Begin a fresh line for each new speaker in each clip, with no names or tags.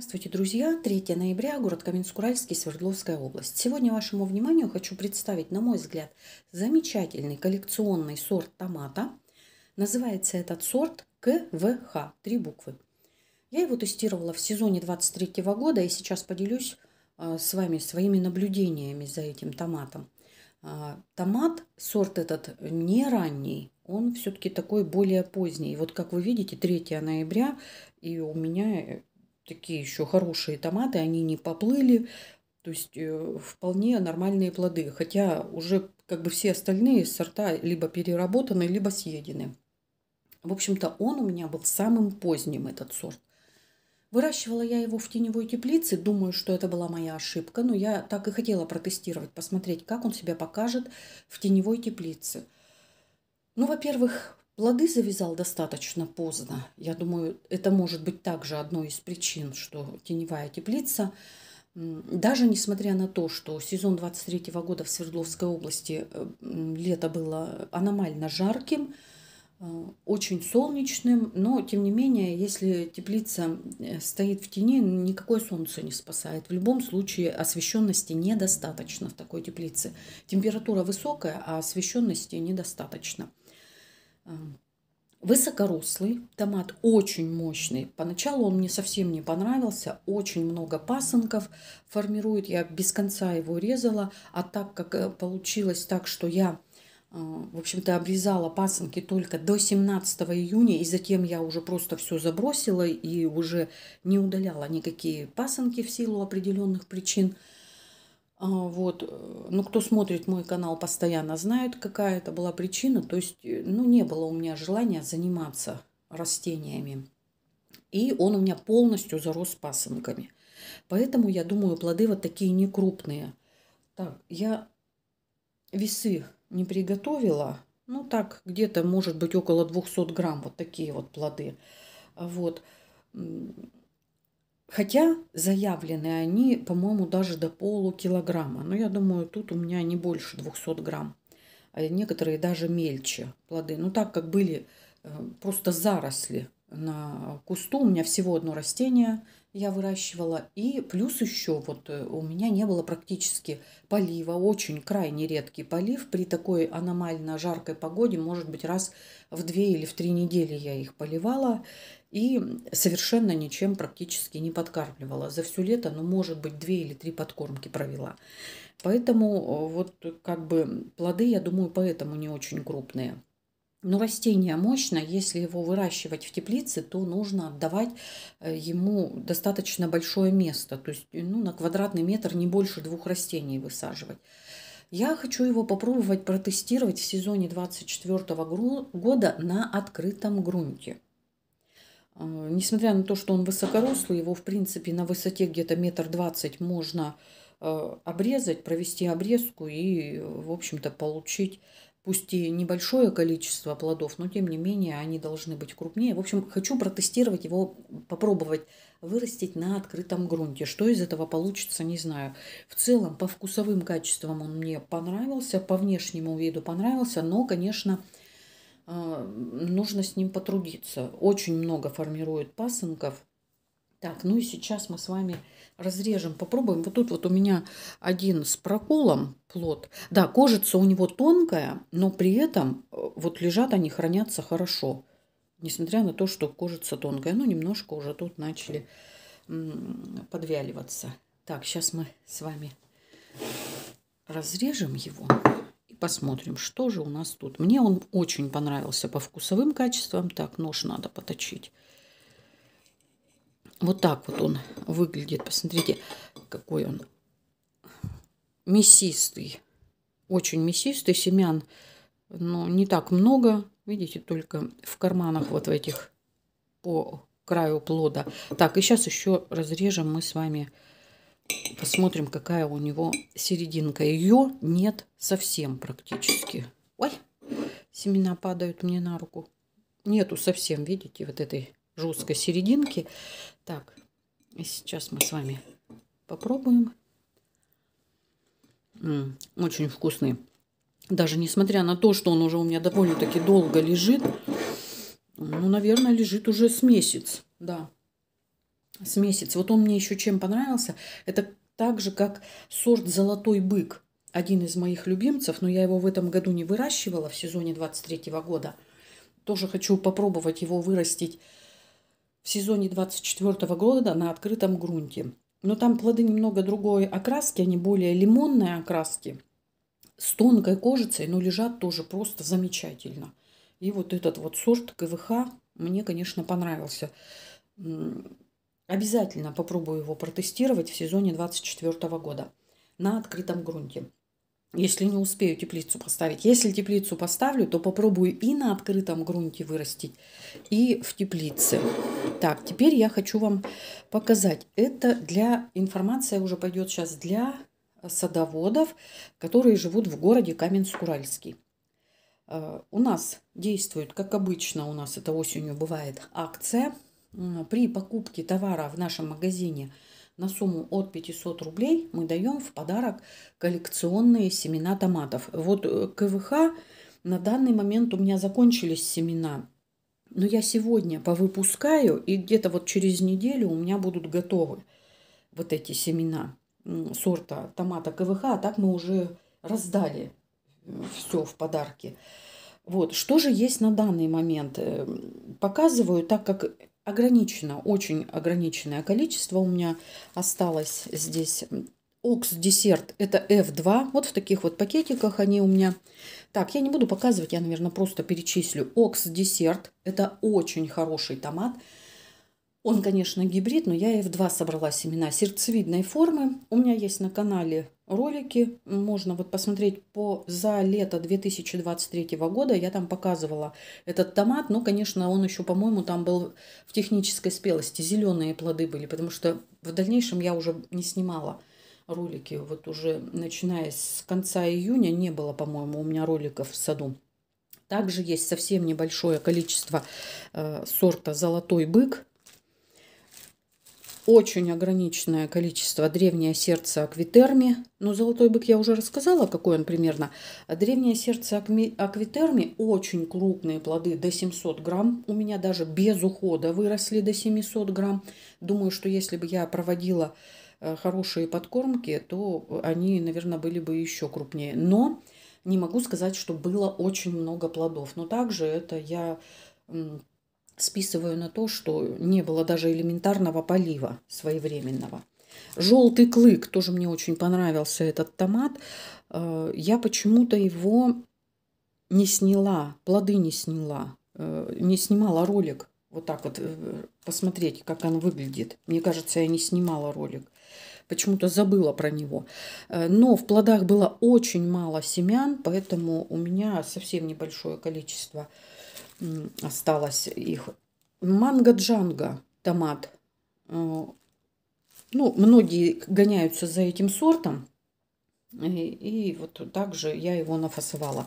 Здравствуйте, друзья! 3 ноября, город Каменск-Уральский, Свердловская область. Сегодня вашему вниманию хочу представить, на мой взгляд, замечательный коллекционный сорт томата. Называется этот сорт КВХ, три буквы. Я его тестировала в сезоне 23 года и сейчас поделюсь а, с вами своими наблюдениями за этим томатом. А, томат, сорт этот не ранний, он все-таки такой более поздний. Вот как вы видите, 3 ноября, и у меня такие еще хорошие томаты, они не поплыли. То есть э, вполне нормальные плоды. Хотя уже как бы все остальные сорта либо переработаны, либо съедены. В общем-то, он у меня был самым поздним, этот сорт. Выращивала я его в теневой теплице, думаю, что это была моя ошибка, но я так и хотела протестировать, посмотреть, как он себя покажет в теневой теплице. Ну, во-первых, Плоды завязал достаточно поздно. Я думаю, это может быть также одной из причин, что теневая теплица, даже несмотря на то, что сезон 23 года в Свердловской области э, лето было аномально жарким, э, очень солнечным, но тем не менее, если теплица э, стоит в тени, никакое солнце не спасает. В любом случае освещенности недостаточно в такой теплице. Температура высокая, а освещенности недостаточно. Высокорослый томат, очень мощный. Поначалу он мне совсем не понравился, очень много пасынков формирует, я без конца его резала, а так как э, получилось так, что я, э, в общем-то, обрезала пасынки только до 17 июня, и затем я уже просто все забросила и уже не удаляла никакие пасынки в силу определенных причин – а, вот. Э, ну, кто смотрит мой канал, постоянно знает, какая это была причина. То есть, э, ну, не было у меня желания заниматься растениями. И он у меня полностью зарос пасынками. Поэтому, я думаю, плоды вот такие не крупные, Так, я весы не приготовила. Ну, так, где-то, может быть, около 200 грамм вот такие вот плоды. Вот. Хотя заявлены они, по-моему, даже до полукилограмма. Но я думаю, тут у меня не больше 200 грамм. А некоторые даже мельче плоды. Ну так как были э, просто заросли на кусту, у меня всего одно растение я выращивала. И плюс еще вот э, у меня не было практически полива, очень крайне редкий полив. При такой аномально жаркой погоде, может быть, раз в две или в три недели я их поливала и совершенно ничем практически не подкармливала. За все лето, ну, может быть, две или три подкормки провела. Поэтому э, вот как бы плоды, я думаю, поэтому не очень крупные. Но растение мощно, если его выращивать в теплице, то нужно отдавать э, ему достаточно большое место, то есть э, ну, на квадратный метр не больше двух растений высаживать. Я хочу его попробовать протестировать в сезоне 2024 года на открытом грунте. Э, несмотря на то, что он высокорослый, его, в принципе, на высоте где-то метр двадцать можно э, обрезать, провести обрезку и, в общем-то, получить пусть и небольшое количество плодов, но тем не менее они должны быть крупнее. В общем, хочу протестировать его, попробовать вырастить на открытом грунте. Что из этого получится, не знаю. В целом, по вкусовым качествам он мне понравился, по внешнему виду понравился, но, конечно, а, нужно с ним потрудиться. Очень много формирует пасынков. Так, ну и сейчас мы с вами разрежем, попробуем. Вот тут вот у меня один с проколом плод. Да, кожица у него тонкая, но при этом э, вот лежат они, хранятся хорошо. Несмотря на то, что кожица тонкая. Ну, немножко уже тут начали подвяливаться. Так, сейчас мы с вами разрежем его посмотрим, что же у нас тут. Мне он очень понравился по вкусовым качествам. Так, нож надо поточить. Вот так вот он выглядит. Посмотрите, какой он мясистый. Очень мясистый. Семян но не так много. Видите, только в карманах вот в этих по краю плода. Так, и сейчас еще разрежем мы с вами Посмотрим, какая у него серединка. Ее нет совсем практически. Ой, семена падают мне на руку. Нету совсем, видите, вот этой жесткой серединки. Так, и сейчас мы с вами попробуем. М -м, очень вкусный. Даже несмотря на то, что он уже у меня довольно-таки долго лежит, ну, наверное, лежит уже с месяц, да с месяц. Вот он мне еще чем понравился. Это так же, как сорт «Золотой бык». Один из моих любимцев, но я его в этом году не выращивала в сезоне 23 -го года. Тоже хочу попробовать его вырастить в сезоне 24 -го года на открытом грунте. Но там плоды немного другой окраски, они более лимонные окраски, с тонкой кожицей, но лежат тоже просто замечательно. И вот этот вот сорт КВХ мне, конечно, понравился. Обязательно попробую его протестировать в сезоне 2024 года на открытом грунте. Если не успею теплицу поставить. Если теплицу поставлю, то попробую и на открытом грунте вырастить, и в теплице. Так, теперь я хочу вам показать. Это для информация уже пойдет сейчас для садоводов, которые живут в городе Каменск-Уральский. Э, у нас действует, как обычно у нас это осенью бывает, акция – при покупке товара в нашем магазине на сумму от 500 рублей мы даем в подарок коллекционные семена томатов. Вот э, КВХ на данный момент у меня закончились семена. Но я сегодня повыпускаю, и где-то вот через неделю у меня будут готовы вот эти семена сорта томата КВХ. А так мы уже раздали э, все в подарки. Вот, что же есть на данный момент? Э, показываю, так как ограничено, очень ограниченное количество у меня осталось здесь. Окс десерт это F2. Вот в таких вот пакетиках они у меня. Так, я не буду показывать, я, наверное, просто перечислю. Окс десерт это очень хороший томат. Он, конечно, гибрид, но я и в два собрала семена сердцевидной формы. У меня есть на канале ролики, можно вот посмотреть по за лето 2023 года. Я там показывала этот томат, но, конечно, он еще, по-моему, там был в технической спелости. Зеленые плоды были, потому что в дальнейшем я уже не снимала ролики. Вот уже начиная с конца июня не было, по-моему, у меня роликов в саду. Также есть совсем небольшое количество э, сорта «Золотой бык» очень ограниченное количество древнее сердце аквитерми. Ну, золотой бык я уже рассказала, какой он примерно. Древнее сердце аквитерми очень крупные плоды до 700 грамм. У меня даже без ухода выросли до 700 грамм. Думаю, что если бы я проводила э, хорошие подкормки, то они, наверное, были бы еще крупнее. Но не могу сказать, что было очень много плодов. Но также это я списываю на то, что не было даже элементарного полива своевременного. Желтый клык тоже мне очень понравился этот томат. Э, я почему-то его не сняла, плоды не сняла, э, не снимала ролик. Вот так вот э, посмотреть, как он выглядит. Мне кажется, я не снимала ролик. Почему-то забыла про него. Но в плодах было очень мало семян, поэтому у меня совсем небольшое количество семян осталось их. Манго Джанго томат. Э, ну, многие гоняются за этим сортом. И, и вот так же я его нафасовала.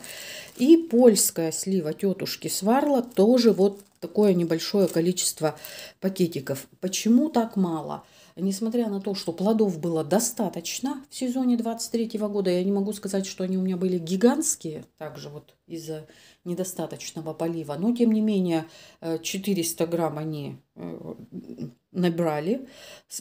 И польская слива тетушки Сварла тоже вот такое небольшое количество пакетиков. Почему так мало? Мало несмотря на то, что плодов было достаточно в сезоне 23 года, я не могу сказать, что они у меня были гигантские, также вот из-за недостаточного полива, но тем не менее 400 э, грамм они э, набрали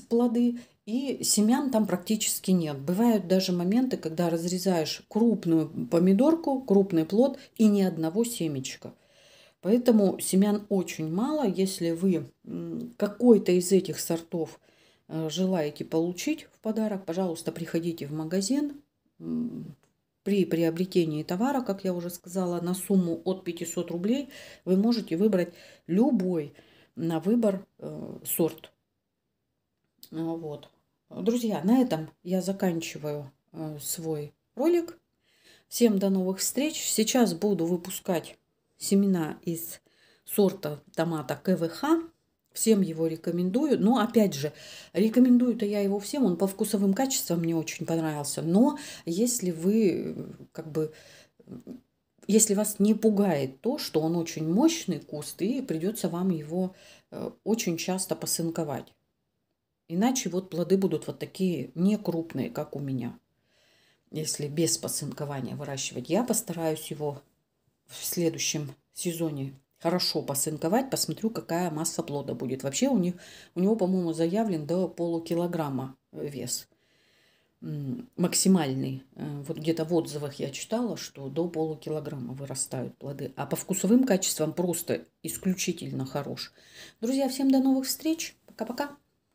плоды, и семян там практически нет. Бывают даже моменты, когда разрезаешь крупную помидорку, крупный плод и ни одного семечка. Поэтому семян очень мало. Если вы какой-то из этих сортов – Э, желаете получить в подарок, пожалуйста, приходите в магазин. При приобретении товара, как я уже сказала, на сумму от 500 рублей вы можете выбрать любой на выбор э, сорт. Э, вот. Друзья, на этом я заканчиваю свой ролик. Всем до новых встреч. Сейчас буду выпускать семена из сорта томата КВХ. Всем его рекомендую. Но, опять же, рекомендую-то я его всем. Он по вкусовым качествам мне очень понравился. Но если вы как бы если вас не пугает то, что он очень мощный куст, и придется вам его э, очень часто посынковать. Иначе вот плоды будут вот такие не крупные, как у меня. Если без посынкования выращивать, я постараюсь его в следующем сезоне хорошо посынковать, посмотрю, какая масса плода будет. Вообще у, них, у него, по-моему, заявлен до полукилограмма э, вес максимальный. Э, вот где-то в отзывах я читала, что до полукилограмма вырастают плоды. А по вкусовым качествам просто исключительно хорош. Друзья, всем до новых встреч. Пока-пока.